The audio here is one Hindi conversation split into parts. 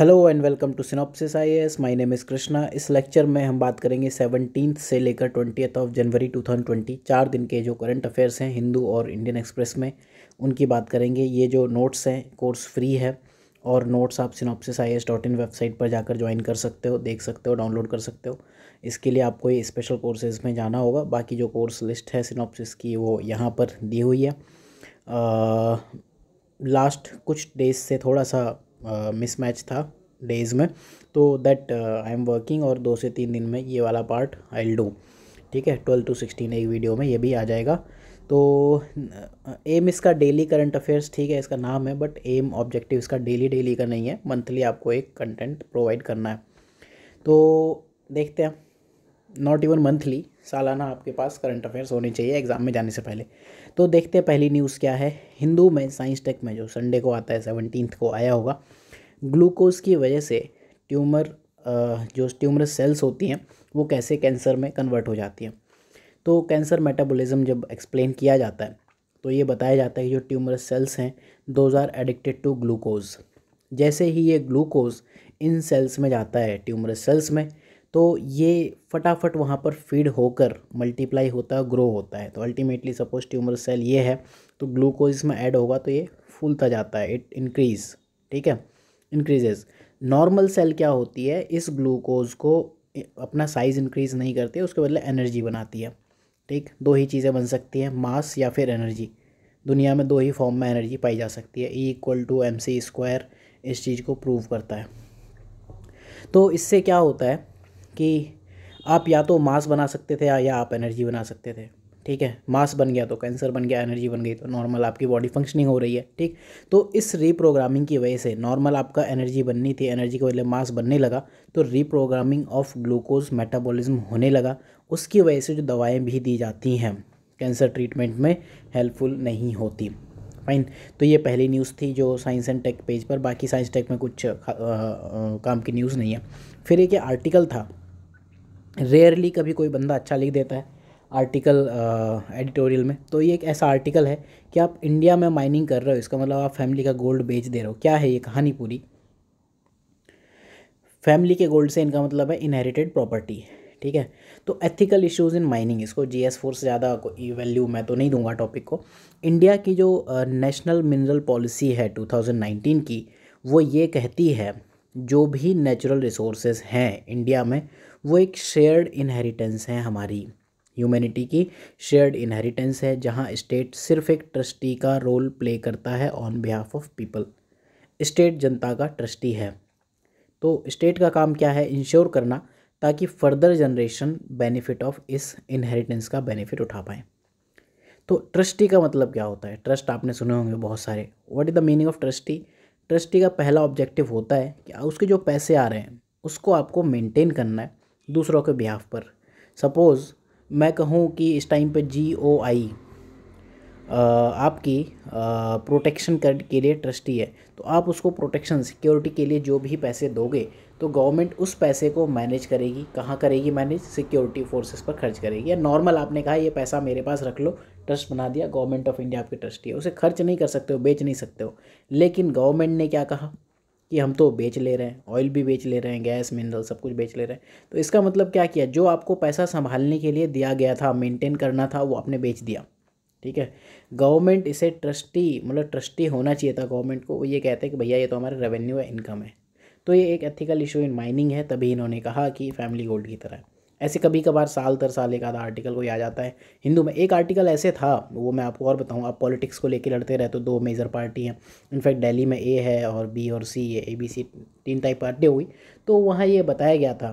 hello and welcome to synopsis I S my name is Krishna इस लेक्चर में हम बात करेंगे सेवनटीन से लेकर twentieth of January two thousand twenty चार दिन के जो करंट अफेयर्स हैं हिंदू और इंडियन एक्सप्रेस में उनकी बात करेंगे ये जो नोट्स हैं कोर्स फ्री है और नोट्स आप synopsis I S dot in website पर जाकर ज्वाइन कर सकते हो देख सकते हो डाउनलोड कर सकते हो इसके लिए आपको ये स्पेशल कोर्सेज़ में जाना होगा बाकी जो कोर्स लिस्ट है सिनॉपसिस की वो यहाँ पर दी हुई है लास्ट कुछ डेज से थोड़ा सा मिसमैच था डेज़ में तो दैट आई एम वर्किंग और दो से तीन दिन में ये वाला पार्ट आई डू ठीक है ट्वेल्व टू सिक्सटीन एक वीडियो में ये भी आ जाएगा तो एम इसका डेली करंट अफेयर्स ठीक है इसका नाम है बट एम ऑब्जेक्टिव इसका डेली डेली का नहीं है मंथली आपको एक कंटेंट प्रोवाइड करना है तो देखते हैं नॉट इवन मंथली सालाना आपके पास करंट अफेयर्स होने चाहिए एग्ज़ाम में जाने से पहले तो देखते हैं पहली न्यूज़ क्या है हिंदू में साइंस टेक में जो संडे को आता है सेवनटीन को आया होगा ग्लूकोज की वजह से ट्यूमर जो ट्यूमरस सेल्स होती हैं वो कैसे कैंसर में कन्वर्ट हो जाती हैं तो कैंसर मेटाबॉलिज्म जब एक्सप्लेन किया जाता है तो ये बताया जाता है कि जो ट्यूमरस सेल्स हैं those are addicted to glucose जैसे ही ये ग्लूकोज इन सेल्स में जाता है ट्यूमरस सेल्स में तो ये फटाफट वहाँ पर फीड होकर मल्टीप्लाई होता है ग्रो होता है तो अल्टीमेटली सपोज ट्यूमर सेल ये है तो ग्लूकोज इसमें ऐड होगा तो ये फूलता जाता है इट इंक्रीज़ ठीक है इंक्रीजेज नॉर्मल सेल क्या होती है इस ग्लूकोज को अपना साइज़ इंक्रीज़ नहीं करती उसके बदले एनर्जी बनाती है ठीक दो ही चीज़ें बन सकती हैं मास या फिर एनर्जी दुनिया में दो ही फॉर्म में एनर्जी पाई जा सकती है E equal to M C square इस चीज़ को प्रूव करता है तो इससे क्या होता है कि आप या तो मास बना सकते थे या आप एनर्जी बना सकते थे ठीक है मास बन गया तो कैंसर बन गया एनर्जी बन गई तो नॉर्मल आपकी बॉडी फंक्शनिंग हो रही है ठीक तो इस रीप्रोग्रामिंग की वजह से नॉर्मल आपका एनर्जी बननी थी एनर्जी के बदले मास बनने लगा तो रीप्रोग्रामिंग ऑफ ग्लूकोज मेटाबॉलिज्म होने लगा उसकी वजह से जो दवाएँ भी दी जाती हैं कैंसर ट्रीटमेंट में हेल्पफुल नहीं होती फाइन तो ये पहली न्यूज़ थी जो साइंस एंड टेक पेज पर बाकी साइंस टेक में कुछ आ, आ, काम की न्यूज़ नहीं है फिर एक आर्टिकल था रेयरली कभी कोई बंदा अच्छा लिख देता है आर्टिकल एडिटोरियल में तो ये एक ऐसा आर्टिकल है कि आप इंडिया में माइनिंग कर रहे हो इसका मतलब आप फैमिली का गोल्ड बेच दे रहे हो क्या है ये कहानी पूरी फैमिली के गोल्ड से इनका मतलब है इनहेरिटेड प्रॉपर्टी ठीक है तो एथिकल इश्यूज इन माइनिंग इसको जी एस फोर से ज़्यादा वैल्यू मैं तो नहीं दूंगा टॉपिक को इंडिया की जो नेशनल मिनरल पॉलिसी है 2019 की वो ये कहती है जो भी नेचुरल रिसोर्सेज हैं इंडिया में वो एक शेयर्ड इनहेरिटेंस है हमारी ह्यूमैनिटी की शेयर्ड इनहेरिटेंस है जहां स्टेट सिर्फ एक ट्रस्टी का रोल प्ले करता है on behalf of people state जनता का ट्रस्टी है तो स्टेट का काम क्या है इंश्योर करना ताकि फर्दर जनरेशन बेनिफिट ऑफ इस इनहेरिटेंस का बेनिफिट उठा पाएँ तो ट्रस्टी का मतलब क्या होता है ट्रस्ट आपने सुने होंगे बहुत सारे what is the meaning of trustee trustee का पहला ऑब्जेक्टिव होता है कि उसके जो पैसे आ रहे हैं उसको आपको मेंटेन करना है दूसरों के बिहाफ पर सपोज़ मैं कहूँ कि इस टाइम पे जी ओ आई आपकी प्रोटेक्शन कर के लिए ट्रस्टी है तो आप उसको प्रोटेक्शन सिक्योरिटी के लिए जो भी पैसे दोगे तो गवर्नमेंट उस पैसे को मैनेज करेगी कहाँ करेगी मैनेज सिक्योरिटी फोर्सेस पर खर्च करेगी या नॉर्मल आपने कहा ये पैसा मेरे पास रख लो ट्रस्ट बना दिया गवर्नमेंट ऑफ इंडिया आपकी ट्रस्टी है उसे खर्च नहीं कर सकते हो बेच नहीं सकते हो लेकिन गवर्नमेंट ने क्या कहा कि हम तो बेच ले रहे हैं ऑयल भी बेच ले रहे हैं गैस मिनरल सब कुछ बेच ले रहे हैं तो इसका मतलब क्या किया जो आपको पैसा संभालने के लिए दिया गया था मेंटेन करना था वो आपने बेच दिया ठीक है गवर्नमेंट इसे ट्रस्टी मतलब ट्रस्टी होना चाहिए था गवर्नमेंट को वो ये कहते हैं कि भैया ये तो हमारा रेवेन्यू है इनकम है तो ये एक एथिकल इशू इन माइनिंग है तभी इन्होंने कहा कि फैमिली गोल्ड की तरह ऐसे कभी कभार साल दर साल एक आधा आर्टिकल कोई आ जाता है हिंदू में एक आर्टिकल ऐसे था वो मैं आपको और बताऊँ आप पॉलिटिक्स को लेकर लड़ते रहे तो दो मेजर पार्टी हैं इनफैक्ट डेली में ए है और बी और सी है ए बी सी तीन टाइप पार्टी हुई तो वहाँ ये बताया गया था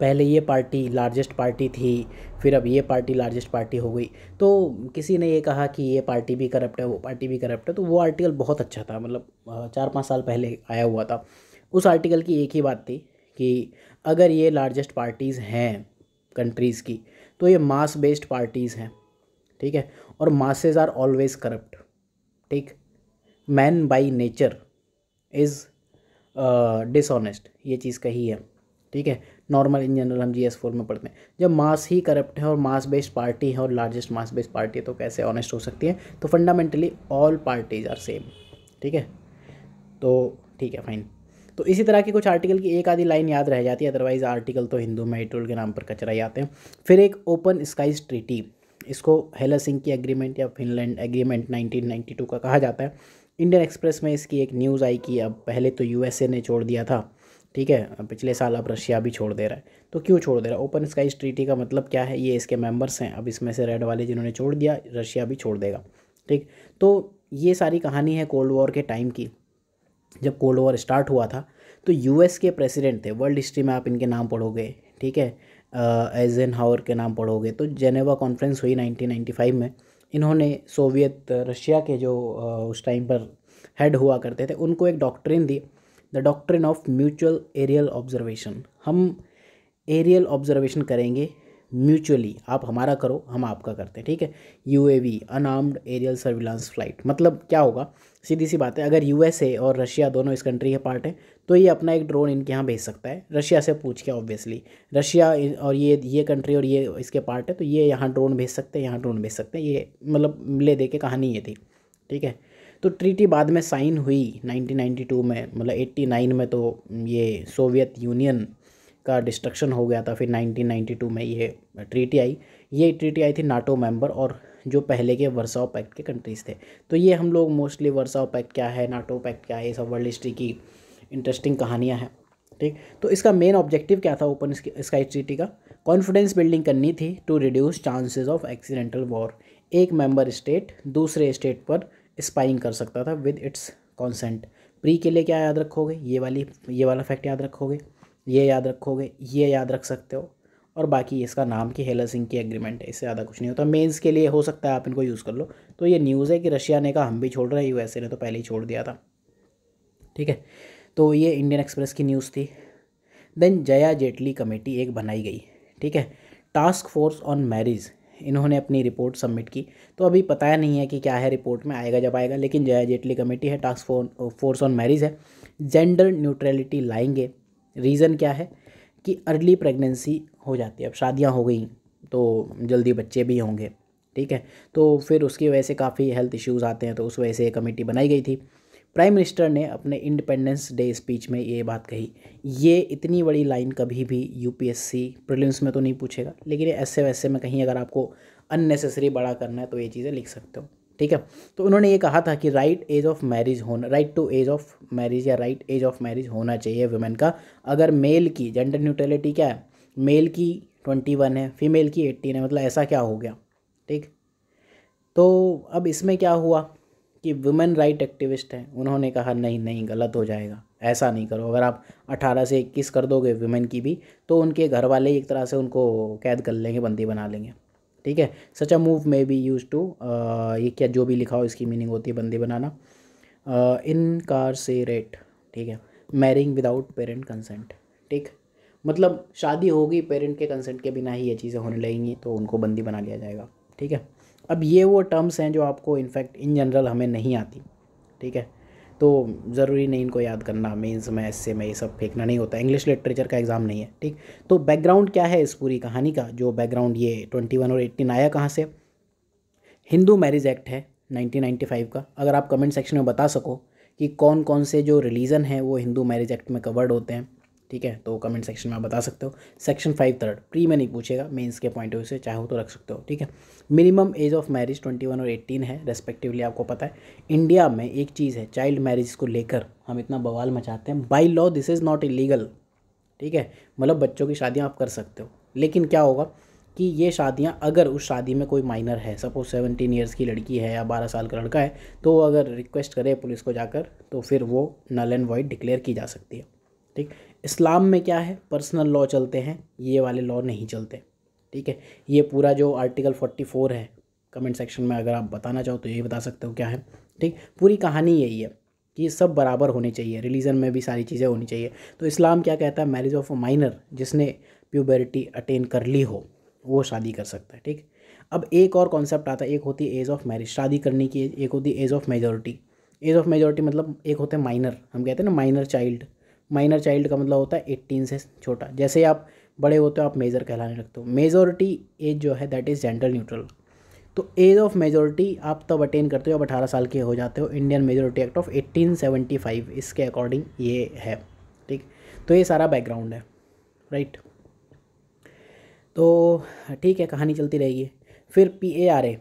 पहले ये पार्टी लार्जेस्ट पार्टी थी फिर अब ये पार्टी लार्जेस्ट पार्टी हो गई तो किसी ने ये कहा कि ये पार्टी भी करप्ट है वो पार्टी भी करप्ट है तो वो आर्टिकल बहुत अच्छा था मतलब चार पाँच साल पहले आया हुआ था उस आर्टिकल की एक ही बात थी कि अगर ये लार्जेस्ट पार्टीज़ हैं कंट्रीज़ की तो ये मास बेस्ड पार्टीज़ हैं ठीक है और मासेज आर ऑलवेज करप्ट ठीक man by nature is dishonest ये चीज़ कही है ठीक है नॉर्मल इन जनरल हम जी एस फोर में पढ़ते हैं जब मास ही करप्ट है और मास बेस्ड पार्टी है और लार्जेस्ट मास बेस्ड पार्टी है तो कैसे ऑनेस्ट हो सकती है तो fundamentally all parties are same ठीक है तो ठीक है फाइन तो इसी तरह की कुछ आर्टिकल की एक आधी लाइन याद रह जाती है अदरवाइज़ आर्टिकल तो हिंदू मेट्रोल के नाम पर कचरा ही आते हैं फिर एक ओपन स्काइज ट्रीटी इसको हेलासिंग की एग्रीमेंट या फिनलैंड एग्रीमेंट 1992 का कहा जाता है इंडियन एक्सप्रेस में इसकी एक न्यूज़ आई कि अब पहले तो यूएसए ने छोड़ दिया था ठीक है पिछले साल अब रशिया भी छोड़ दे रहा है तो क्यों छोड़ दे रहा है ओपन स्काइज ट्रीटी का मतलब क्या है ये इसके मेंबर्स हैं अब इसमें से रेड वाले जिन्होंने छोड़ दिया रशिया भी छोड़ देगा ठीक तो ये सारी कहानी है कोल्ड वॉर के टाइम की जब कोल्ड वॉर स्टार्ट हुआ था तो यूएस के प्रेसिडेंट थे वर्ल्ड हिस्ट्री में आप इनके नाम पढ़ोगे ठीक है एजन हावर के नाम पढ़ोगे तो जेनेवा कॉन्फ्रेंस हुई 1995 में इन्होंने सोवियत रशिया के जो उस टाइम पर हेड हुआ करते थे उनको एक डॉक्ट्रिन दी the doctrine of mutual aerial observation हम एरियल ऑब्जर्वेशन करेंगे म्यूचुअली आप हमारा करो हम आपका करते हैं ठीक है U A V unarmed aerial surveillance flight मतलब क्या होगा सीधी सी बात है अगर यू एस ए और रशिया दोनों इस कंट्री के पार्ट हैं तो ये अपना एक ड्रोन इनके यहाँ भेज सकता है रशिया से पूछ के ऑब्वियसली रशिया और ये ये कंट्री और ये इसके पार्ट है तो ये यहाँ ड्रोन भेज सकते हैं यहाँ ड्रोन भेज सकते हैं ये मतलब ले दे के कहानी ये थी ठीक है तो ट्रीटी बाद में साइन हुई 1992 में मतलब 89 में तो ये सोवियत यूनियन का डिस्ट्रक्शन हो गया था फिर 1992 में ये ट्रीटी आई ये ट्रीटी आई थी नाटो मेंबर और जो पहले के वर्साओ पैक्ट के कंट्रीज़ थे तो ये हम लोग मोस्टली वर्साओ पैक्ट क्या है नाटो पैक्ट क्या है ये सब वर्ल्ड हिस्ट्री की इंटरेस्टिंग कहानियाँ हैं ठीक तो इसका मेन ऑब्जेक्टिव क्या था ओपन स्काई ट्रीटी का कॉन्फिडेंस बिल्डिंग करनी थी to reduce chances of accidental war एक मेंबर स्टेट दूसरे स्टेट पर स्पाइंग कर सकता था विद इट्स कॉन्सेंट प्री के लिए क्या याद रखोगे ये वाली ये वाला फैक्ट याद रखोगे ये याद रखोगे ये याद रख सकते हो और बाकी इसका नाम कि हेलसिंग की एग्रीमेंट है इससे ज़्यादा कुछ नहीं होता मेंस के लिए हो सकता है आप इनको यूज़ कर लो तो ये न्यूज़ है कि रशिया ने कहा हम भी छोड़ रहे हैं यूएसए ने तो पहले ही छोड़ दिया था ठीक है तो ये इंडियन एक्सप्रेस की न्यूज़ थी देन जया जेटली कमेटी एक बनाई गई ठीक है टास्क फोर्स ऑन मैरिज इन्होंने अपनी रिपोर्ट सबमिट की तो अभी पता नहीं है कि क्या है रिपोर्ट में आएगा जब आएगा लेकिन जया जेटली कमेटी है टास्क फोर्स ऑन मैरिज है जेंडर न्यूट्रेलिटी लाएंगे रीज़न क्या है कि अर्ली प्रेगनेंसी हो जाती है अब शादियाँ हो गई तो जल्दी बच्चे भी होंगे ठीक है तो फिर उसकी वजह से काफ़ी हेल्थ इश्यूज़ आते हैं तो उस वजह से कमेटी बनाई गई थी प्राइम मिनिस्टर ने अपने इंडिपेंडेंस डे स्पीच में ये बात कही ये इतनी बड़ी लाइन कभी भी यूपीएससी प्रीलिम्स में तो नहीं पूछेगा लेकिन ऐसे वैसे में कहीं अगर आपको अननेसेसरी बड़ा करना है तो ये चीज़ें लिख सकते हो ठीक है तो उन्होंने ये कहा था कि राइट एज ऑफ मैरिज होना right to age of marriage या राइट एज ऑफ मैरिज होना चाहिए वुमेन का अगर मेल की जेंडर न्यूट्रलिटी क्या है मेल की ट्वेंटी वन है फीमेल की एट्टीन है मतलब ऐसा क्या हो गया ठीक तो अब इसमें क्या हुआ कि वुमेन राइट एक्टिविस्ट हैं उन्होंने कहा नहीं नहीं गलत हो जाएगा ऐसा नहीं करो अगर आप अठारह से इक्कीस कर दोगे वुमेन की भी तो उनके घर वाले एक तरह से उनको कैद कर लेंगे बंदी बना लेंगे ठीक है such a move may be used to ये क्या जो भी लिखा हो इसकी मीनिंग होती है बंदी बनाना इन कार से रेट ठीक है मैरिंग विदाउट पेरेंट कंसेंट ठीक मतलब शादी होगी पेरेंट के कंसेंट के बिना ही ये चीज़ें होने लगेंगी तो उनको बंदी बना लिया जाएगा ठीक है अब ये वो टर्म्स हैं जो आपको इनफैक्ट इन जनरल हमें नहीं आती ठीक है तो ज़रूरी नहीं इनको याद करना मेंस में ऐसे में ये सब फेंकना नहीं होता इंग्लिश लिटरेचर का एग्ज़ाम नहीं है ठीक तो बैकग्राउंड क्या है इस पूरी कहानी का जो बैकग्राउंड ये ट्वेंटी वन और एट्टीन आया कहाँ से हिंदू मैरिज एक्ट है 1995 का अगर आप कमेंट सेक्शन में बता सको कि कौन कौन से जो रिलीज़न है वो हिंदू मैरिज एक्ट में कवर्ड होते हैं ठीक है तो कमेंट सेक्शन में आप बता सकते हो सेक्शन फाइव थर्ड प्री में नहीं पूछेगा मेंस के पॉइंट ऑफ व्यू से चाहो तो रख सकते हो ठीक है minimum age of marriage twenty one और एट्टीन है रेस्पेक्टिवली आपको पता है इंडिया में एक चीज़ है चाइल्ड मैरिज को लेकर हम इतना बवाल मचाते हैं by law this is not illegal ठीक है मतलब बच्चों की शादियाँ आप कर सकते हो लेकिन क्या होगा कि ये शादियाँ अगर उस शादी में कोई माइनर है सपोज सेवनटीन ईयर्स की लड़की है या बारह साल का लड़का है तो अगर रिक्वेस्ट करे पुलिस को जाकर तो फिर वो नल एंड वाइट डिक्लेयर की जा सकती है ठीक इस्लाम में क्या है पर्सनल लॉ चलते हैं ये वाले लॉ नहीं चलते ठीक है ये पूरा जो आर्टिकल फोर्टी फोर है कमेंट सेक्शन में अगर आप बताना चाहो तो ये बता सकते हो क्या है ठीक पूरी कहानी यही है कि सब बराबर होने चाहिए रिलीजन में भी सारी चीज़ें होनी चाहिए तो इस्लाम क्या कहता है मैरिज ऑफ अ माइनर जिसने प्यूबरिटी अटेन कर ली हो वो शादी कर सकता है ठीक अब एक और कॉन्सेप्ट आता है एक होती है एज ऑफ मैरिज शादी करने की एज एक होती है age of majority age of majority मतलब एक होते हैं माइनर हम कहते हैं ना माइनर चाइल्ड माइनर चाइल्ड का मतलब होता है एट्टीन से छोटा जैसे आप बड़े होते हो आप मेजर कहलाने लगते हो मेजोरिटी एज जो है दैट इज़ जेंडर न्यूट्रल तो एज ऑफ मेजोरिटी आप तब अटेन करते हो आप अठारह साल के हो जाते हो Indian majority act of five इसके अकॉर्डिंग ये है ठीक तो ये सारा बैकग्राउंड है राइट तो ठीक है कहानी चलती रहेगी फिर पी ए आर ए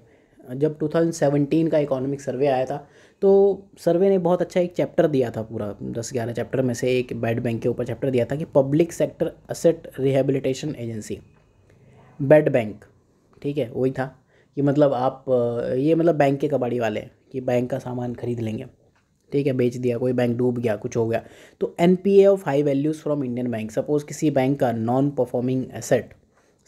जब 2017 का इकोनॉमिक सर्वे आया था तो सर्वे ने बहुत अच्छा एक चैप्टर दिया था पूरा दस ग्यारह चैप्टर में से एक बैड बैंक के ऊपर चैप्टर दिया था कि public sector asset rehabilitation agency bad bank ठीक है वही था कि मतलब आप ये मतलब बैंक के कबाड़ी वाले हैं कि बैंक का सामान खरीद लेंगे ठीक है बेच दिया कोई बैंक डूब गया कुछ हो गया तो N P A of high values from Indian bank suppose किसी बैंक का non performing asset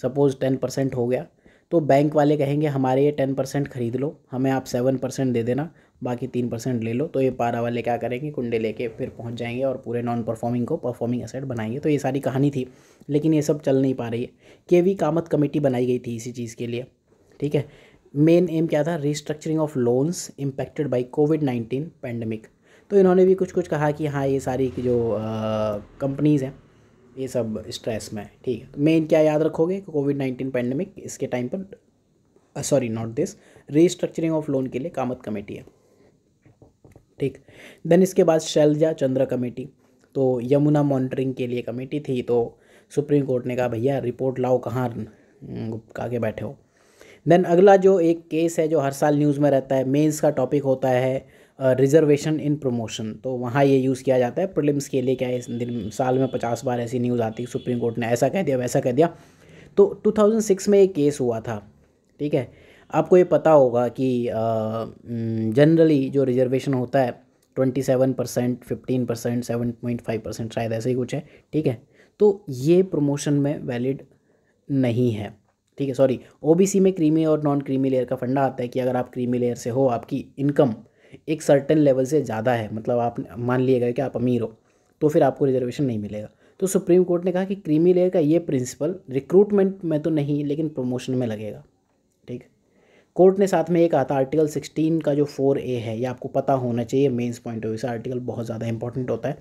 suppose ten percent हो गया तो बैंक वाले कहेंगे हमारे ये टेन परसेंट खरीद लो हमें आप सेवन परसेंट दे देना बाकी तीन परसेंट ले लो तो ये पारा वाले क्या करेंगे कुंडे लेके फिर पहुँच जाएंगे और पूरे नॉन परफॉर्मिंग को परफॉर्मिंग असेट बनाएंगे तो ये सारी कहानी थी लेकिन ये सब चल नहीं पा रही है के वी कामत कमेटी बनाई गई थी इसी चीज़ के लिए ठीक है मेन एम क्या था restructuring of loans impacted by COVID nineteen pandemic तो इन्होंने भी कुछ कुछ कहा कि हाँ ये सारी जो कंपनीज़ हैं ये सब स्ट्रेस में ठीक है मेन तो क्या याद रखोगे कोविड नाइन्टीन पैंडमिक इसके टाइम पर sorry not this restructuring of loan के लिए कामत कमेटी है ठीक देन इसके बाद शैलजा चंद्र कमेटी तो यमुना मॉनिटरिंग के लिए कमेटी थी तो सुप्रीम कोर्ट ने कहा भैया रिपोर्ट लाओ कहाँ हम्म, गुपका के बैठे हो देन अगला जो एक केस है जो हर साल न्यूज़ में रहता है मेंस का टॉपिक होता है रिजर्वेशन इन प्रमोशन तो वहाँ ये यूज़ किया जाता है प्रिलिम्स के लिए क्या है इस दिन साल में पचास बार ऐसी न्यूज़ आती है सुप्रीम कोर्ट ने ऐसा कह दिया वैसा कह दिया तो 2006 में एक केस हुआ था ठीक है आपको ये पता होगा कि जनरली जो रिजर्वेशन होता है twenty seven percent fifteen percent seven point five percent शायद ऐसे ही कुछ है ठीक है तो ये प्रमोशन में वैलिड नहीं है ठीक है सॉरी ओ में क्रीमी और नॉन क्रीमी लेयर का फंडा आता है कि अगर आप क्रीमी लेयर से हो आपकी इनकम एक सर्टन लेवल से ज़्यादा है मतलब आप मान लिए गए कि आप अमीर हो तो फिर आपको रिजर्वेशन नहीं मिलेगा तो सुप्रीम कोर्ट ने कहा कि क्रीमी लेयर का ये प्रिंसिपल रिक्रूटमेंट में तो नहीं लेकिन प्रमोशन में लगेगा ठीक है कोर्ट ने साथ में ये कहा था आर्टिकल 16 का जो ए है ये आपको पता होना चाहिए मेंस पॉइंट ऑफ व्यू से आर्टिकल बहुत ज़्यादा इंपॉर्टेंट होता है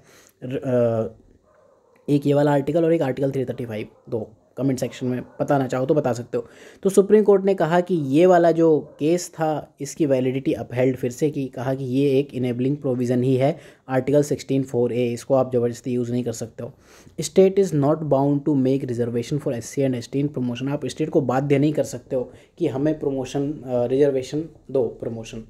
एक ये वाला आर्टिकल और एक आर्टिकल 335 दो कमेंट सेक्शन में बताना चाहो तो बता सकते हो तो सुप्रीम कोर्ट ने कहा कि ये वाला जो केस था इसकी वैलिडिटी अपहेल्ड फिर से कि कहा कि ये एक इनेबलिंग प्रोविज़न ही है आर्टिकल सिक्सटीन फोर ए इसको आप ज़बरदस्ती यूज़ नहीं कर सकते हो state is not bound to make reservation for S C and S T in promotion आप स्टेट को बाध्य नहीं कर सकते हो कि हमें प्रमोशन रिजर्वेशन दो प्रमोशन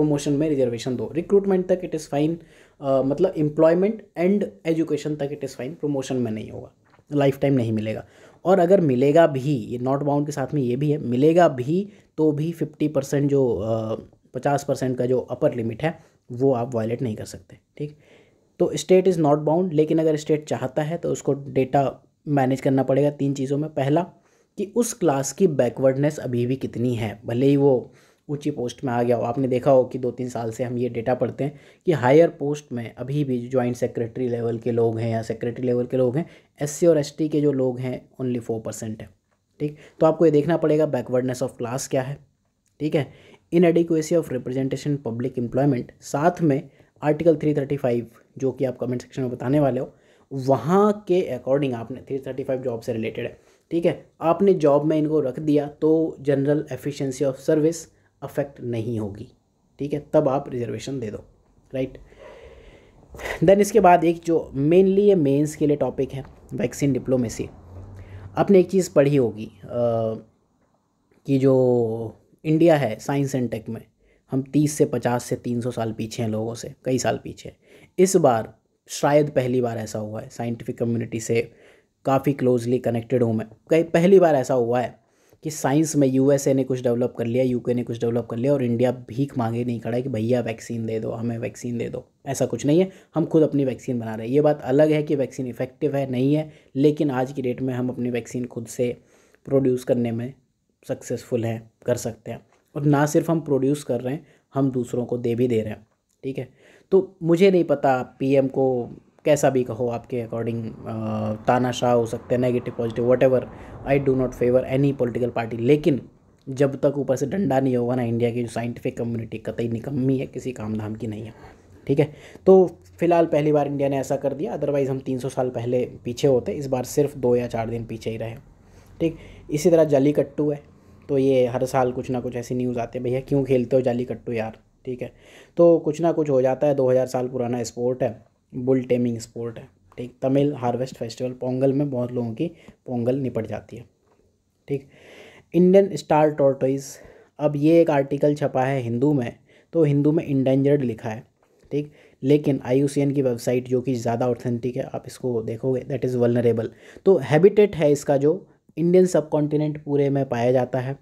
प्रमोशन में रिजर्वेशन दो रिक्रूटमेंट तक इट इज़ फाइन मतलब एम्प्लॉयमेंट एंड एजुकेशन तक इट इज़ फाइन प्रमोशन में नहीं होगा लाइफ टाइम नहीं मिलेगा और अगर मिलेगा भी ये नॉट बाउंड के साथ में ये भी है मिलेगा भी तो भी फिफ्टी परसेंट जो पचास परसेंट का जो अपर लिमिट है वो आप वायलेट नहीं कर सकते ठीक तो स्टेट इज़ नॉट बाउंड लेकिन अगर स्टेट चाहता है तो उसको डेटा मैनेज करना पड़ेगा तीन चीज़ों में पहला कि उस क्लास की बैकवर्डनेस अभी भी कितनी है भले ही वो ऊंची पोस्ट में आ गया हो आपने देखा हो कि दो तीन साल से हम ये डेटा पढ़ते हैं कि हायर पोस्ट में अभी भी ज्वाइंट सेक्रेटरी लेवल के लोग हैं या सेक्रेटरी लेवल के लोग हैं एस और एस के जो लोग हैं ओनली फोर परसेंट है ठीक तो आपको ये देखना पड़ेगा बैकवर्डनेस ऑफ क्लास क्या है ठीक है inadequacy of representation public employment साथ में आर्टिकल 335 जो कि आप कमेंट सेक्शन में बताने वाले हो वहाँ के अकॉर्डिंग आपने 335 जॉब से रिलेटेड है ठीक है आपने जॉब में इनको रख दिया तो general efficiency of service affect नहीं होगी ठीक है तब आप रिजर्वेशन दे दो राइट देन इसके बाद एक जो मेनली ये मेंस के लिए टॉपिक है वैक्सीन डिप्लोमेसी आपने एक चीज़ पढ़ी होगी कि जो इंडिया है साइंस एंड टेक में हम 30 से 50 से 300 साल पीछे हैं लोगों से कई साल पीछे इस बार शायद पहली बार ऐसा हुआ है साइंटिफिक कम्युनिटी से काफ़ी क्लोजली कनेक्टेड हूँ मैं कई पहली बार ऐसा हुआ है कि साइंस में यूएसए ने कुछ डेवलप कर लिया यूके ने कुछ डेवलप कर लिया और इंडिया भीख मांगे नहीं खड़ा है कि भैया वैक्सीन दे दो हमें वैक्सीन दे दो ऐसा कुछ नहीं है हम खुद अपनी वैक्सीन बना रहे हैं ये बात अलग है कि वैक्सीन इफ़ेक्टिव है नहीं है लेकिन आज की डेट में हम अपनी वैक्सीन खुद से प्रोड्यूस करने में सक्सेसफुल हैं कर सकते हैं और ना सिर्फ हम प्रोड्यूस कर रहे हैं हम दूसरों को दे भी दे रहे हैं ठीक है तो मुझे नहीं पता पीएम को कैसा भी कहो आपके अकॉर्डिंग तानाशाह हो सकते हैं negative positive whatever I do not favour any political party लेकिन जब तक ऊपर से डंडा नहीं होगा ना इंडिया की जो साइंटिफिक कम्युनिटी कतई निकम्मी है किसी काम धाम की नहीं है ठीक है तो फिलहाल पहली बार इंडिया ने ऐसा कर दिया अदरवाइज़ हम 300 साल पहले पीछे होते इस बार सिर्फ दो या चार दिन पीछे ही रहे ठीक इसी तरह जाली कट्टू है तो ये हर साल कुछ ना कुछ ऐसी न्यूज़ आती है भैया क्यों खेलते हो जाली यार ठीक है तो कुछ ना कुछ हो जाता है दो साल पुराना स्पोर्ट है बुल टेमिंग स्पोर्ट है ठीक तमिल हार्वेस्ट फेस्टिवल पोंगल में बहुत लोगों की पोंगल निपट जाती है ठीक इंडियन स्टार टॉर्टोइज अब ये एक आर्टिकल छपा है हिंदू में तो हिंदू में इंडेंजर्ड लिखा है ठीक लेकिन आई की वेबसाइट जो कि ज़्यादा ऑथेंटिक है आप इसको देखोगे दैट इज़ वलनरेबल तो हैबिटेट है इसका जो इंडियन सब कॉन्टिनेंट पूरे में पाया जाता है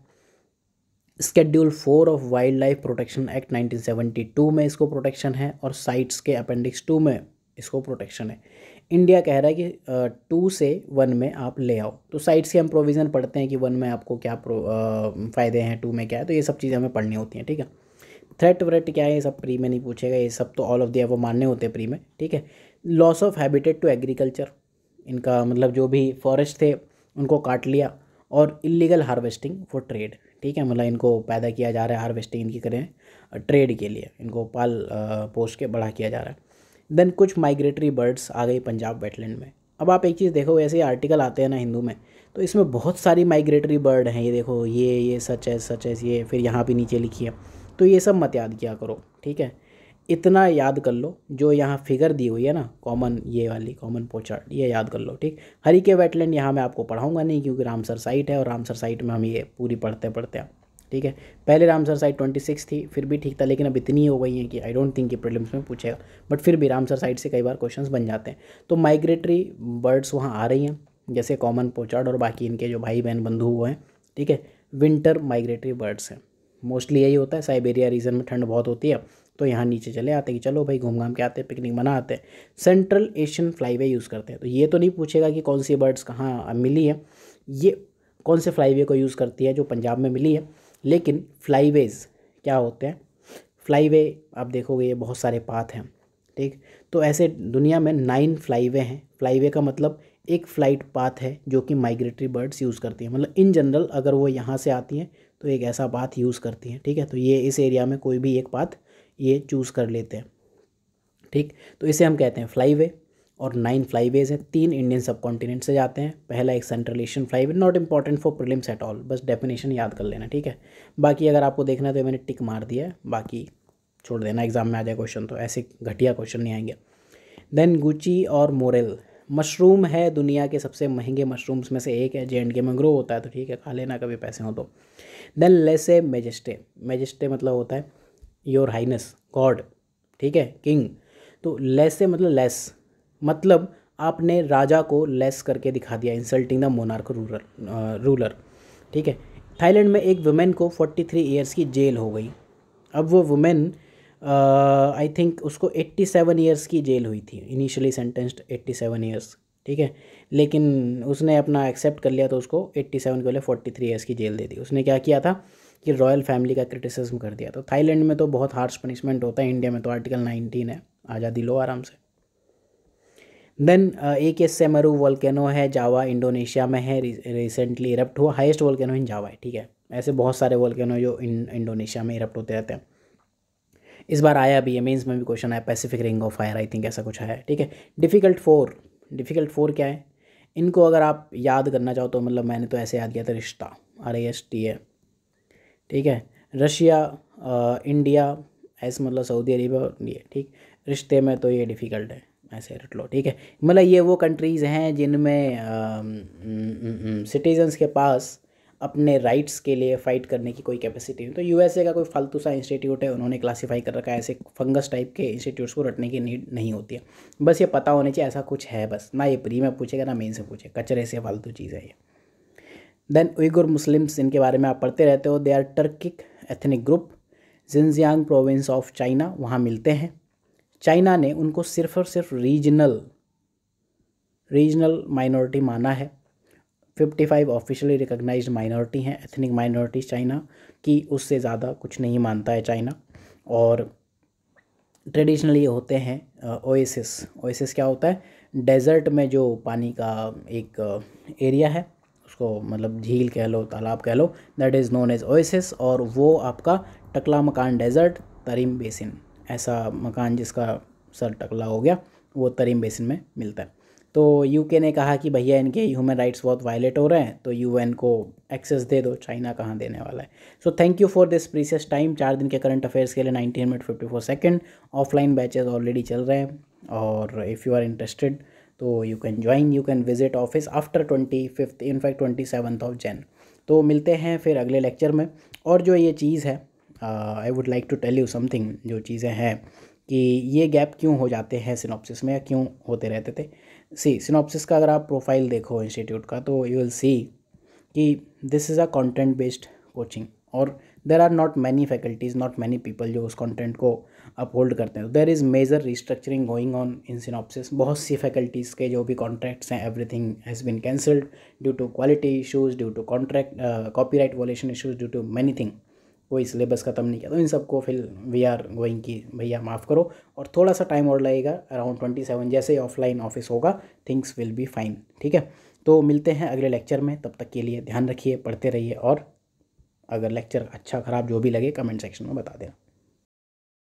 schedule four of wildlife protection act 1972 में इसको प्रोटेक्शन है और साइट्स के अपेंडिक्स टू में इसको प्रोटेक्शन है इंडिया कह रहा है कि टू से वन में आप ले आओ तो साइड से हम प्रोविज़न पढ़ते हैं कि वन में आपको क्या फ़ायदे हैं टू में क्या है तो ये सब चीज़ें हमें पढ़नी होती हैं ठीक है थ्रेट व्रेट क्या है ये सब प्री में नहीं पूछेगा ये सब तो ऑल ऑफ दिया वो मानने होते हैं प्री में ठीक है loss of habitat to agriculture इनका मतलब जो भी फॉरेस्ट थे उनको काट लिया और इलीगल हार्वेस्टिंग फॉर ट्रेड ठीक है मतलब इनको पैदा किया जा रहा है हार्वेस्टिंग इनकी करें ट्रेड के लिए इनको पाल पोष के बढ़ा किया जा रहा है देन कुछ माइग्रेटरी बर्ड्स आ गई पंजाब वेटलैंड में अब आप एक चीज़ देखो ऐसे आर्टिकल आते हैं ना हिंदू में तो इसमें बहुत सारी माइग्रेटरी बर्ड हैं ये देखो ये ये सच है सच है ये फिर यहाँ भी नीचे लिखी है तो ये सब मत याद किया करो ठीक है इतना याद कर लो जो यहाँ फिगर दी हुई है ना कॉमन ये वाली कॉमन पोचार्ट ये याद कर लो ठीक हरी के वेटलैंड यहाँ मैं आपको पढ़ाऊँगा नहीं क्योंकि रामसर साइट है और रामसर साइट में हम ये पूरी पढ़ते पढ़ते हैं ठीक है पहले रामसर साइड ट्वेंटी सिक्स थी फिर भी ठीक था लेकिन अब इतनी हो गई है कि आई डोंट थिंक ये प्रॉब्लम्स में पूछेगा बट फिर भी रामसर साइड से कई बार क्वेश्चन बन जाते हैं तो माइग्रेटरी बर्ड्स वहाँ आ रही हैं जैसे कॉमन पोचार्ड और बाकी इनके जो भाई बहन बंधु हुए हैं ठीक है विंटर माइग्रेटरी बर्ड्स हैं मोस्टली यही होता है साइबेरिया रीजन में ठंड बहुत होती है तो यहाँ नीचे चले आते हैं कि चलो भाई घूम घाम के आते हैं पिकनिक मना आते हैं सेंट्रल एशियन फ्लाईवे यूज़ करते हैं तो ये तो नहीं पूछेगा कि कौन सी बर्ड्स कहाँ मिली है ये कौन से फ्लाईवे को यूज़ करती है जो पंजाब में मिली है लेकिन फ्लाईवेज़ क्या होते हैं फ्लाईवे आप देखोगे ये बहुत सारे पाथ हैं ठीक तो ऐसे दुनिया में नाइन फ्लाईवे हैं फ्लाईवे का मतलब एक फ़्लाइट पाथ है जो कि माइग्रेटरी बर्ड्स यूज़ करती हैं मतलब इन जनरल अगर वो यहाँ से आती हैं तो एक ऐसा पाथ यूज़ करती हैं ठीक है तो ये इस एरिया में कोई भी एक पाथ ये चूज़ कर लेते हैं ठीक तो इसे हम कहते हैं फ्लाईवे और नाइन फ्लाईवेज हैं तीन इंडियन सब कॉन्टिनेंट से जाते हैं पहला एक central Asian flyway not important for prelims at all बस डेफिनेशन याद कर लेना ठीक है बाकी अगर आपको देखना है तो मैंने टिक मार दिया है बाकी छोड़ देना एग्जाम में आ जाए क्वेश्चन तो ऐसे घटिया क्वेश्चन नहीं आएंगे देन गुची और मोरेल मशरूम है दुनिया के सबसे महंगे मशरूम्स में से एक है जे एंड के में ग्रो होता है तो ठीक है खा लेना कभी पैसे हो तो देन लेसे मेजेस्टे मेजेस्टे मतलब होता है योर हाइनेस गॉड ठीक है किंग तो लेसे मतलब लेस मतलब आपने राजा को लेस करके दिखा दिया insulting the monarch ruler ruler ठीक है थाईलैंड में एक वुमेन को 43 ईयर्स की जेल हो गई अब वो वुमेन आई थिंक उसको 87 ईयर्स की जेल हुई थी इनिशियली सेंटेंस्ड 87 ईयर्स ठीक है लेकिन उसने अपना एक्सेप्ट कर लिया तो उसको 87 के फोर्टी थ्री ईयर्स की जेल दे दी उसने क्या किया था कि रॉयल फैमिली का क्रिटिसिज्म कर दिया तो थाईलैंड में तो बहुत हार्श पनिशमेंट होता है इंडिया में तो आर्टिकल नाइनटीन है आज़ादी लो आराम से देन एक ये मरू वॉल्केनो है जावा इंडोनेशिया में है रिसेंटली इरप्ट हुआ हाईएस्ट वॉल्केनो इन जावा है ठीक है ऐसे बहुत सारे वॉल्केनो जो इन इंडोनेशिया में इरप्ट होते रहते हैं इस बार आया भी है मेन्स में भी क्वेश्चन आया Pacific ring of fire I think ऐसा कुछ आया ठीक है डिफ़िकल्ट फोर डिफ़िकल्ट फोर क्या है इनको अगर आप याद करना चाहो तो मतलब मैंने तो ऐसे याद किया था रिश्ता आर एस टी ए ठीक है रशिया इंडिया uh, एस मतलब सऊदी अरेबिया ठीक रिश्ते में तो ये डिफ़िकल्ट है ऐसे रट लो ठीक है मतलब ये वो कंट्रीज़ हैं जिनमें सिटीजन्स के पास अपने राइट्स के लिए फ़ाइट करने की कोई कैपेसिटी नहीं तो यूएसए का कोई फालतू सा इंस्टीट्यूट है उन्होंने क्लासिफाई कर रखा है ऐसे फंगस टाइप के इंस्टीट्यूट्स को रटने की नीड नहीं होती है बस ये पता होना चाहिए ऐसा कुछ है बस ना ये प्री में पूछेगा ना मेन से पूछेगा कचरे से फालतू चीज़ है ये देन उइगुर मुस्लिम्स इनके बारे में आप पढ़ते रहते हो they are Turkic ethnic group Xinjiang province of China वहाँ मिलते हैं चाइना ने उनको सिर्फ और सिर्फ रीजनल रीजनल माइनॉरिटी माना है 55 ऑफिशियली रिकॉग्नाइज्ड माइनॉरिटी हैं एथनिक माइनॉरिटी चाइना की उससे ज़्यादा कुछ नहीं मानता है चाइना और ट्रेडिशनली होते हैं ओएसिस ओएसिस क्या होता है डेजर्ट में जो पानी का एक एरिया है उसको मतलब झील कह लो तालाब कह लो that is known as oasis और वो आपका टकला मकान डेजर्ट तरीम बेसिन ऐसा मकान जिसका सर टकला हो गया वो तरीम बेसिन में मिलता है तो यूके ने कहा कि भैया इनके ह्यूमन राइट्स बहुत वायलेट हो रहे हैं तो यूएन को एक्सेस दे दो चाइना कहाँ देने वाला है so thank you for this precious time चार दिन के करंट अफेयर्स के लिए nineteen minute fifty four second offline batches already चल रहे हैं और इफ़ यू आर इंटरेस्टेड तो you can join you can visit office after twenty fifth in fact twenty seventh of Jan तो मिलते हैं फिर अगले लेक्चर में और जो ये चीज़ है I would like to tell you something जो चीज़ें हैं कि ये गैप क्यों हो जाते हैं सिनॉप्सिस में या क्यों होते रहते थे सी सिनॉप्सिस का अगर आप प्रोफाइल देखो इंस्टीट्यूट का तो यू विल सी कि this is a content based coaching और there are not many faculties not many people जो उस कंटेंट को अपहोल्ड करते हैं there is major restructuring going on in Synopsis बहुत सी फैकल्टीज़ के जो भी कॉन्ट्रैक्ट्स हैं everything has been cancelled due to quality issues due to contract copyright violation issues due to many thing कोई सिलेबस ख़त्म नहीं किया तो इन सबको फिर वी आर गोइंग कि भैया माफ़ करो और थोड़ा सा टाइम और लगेगा अराउंड ट्वेंटी सेवन जैसे ऑफलाइन ऑफिस होगा थिंग्स विल बी फाइन ठीक है तो मिलते हैं अगले लेक्चर में तब तक के लिए ध्यान रखिए पढ़ते रहिए और अगर लेक्चर अच्छा ख़राब जो भी लगे कमेंट सेक्शन में बता देना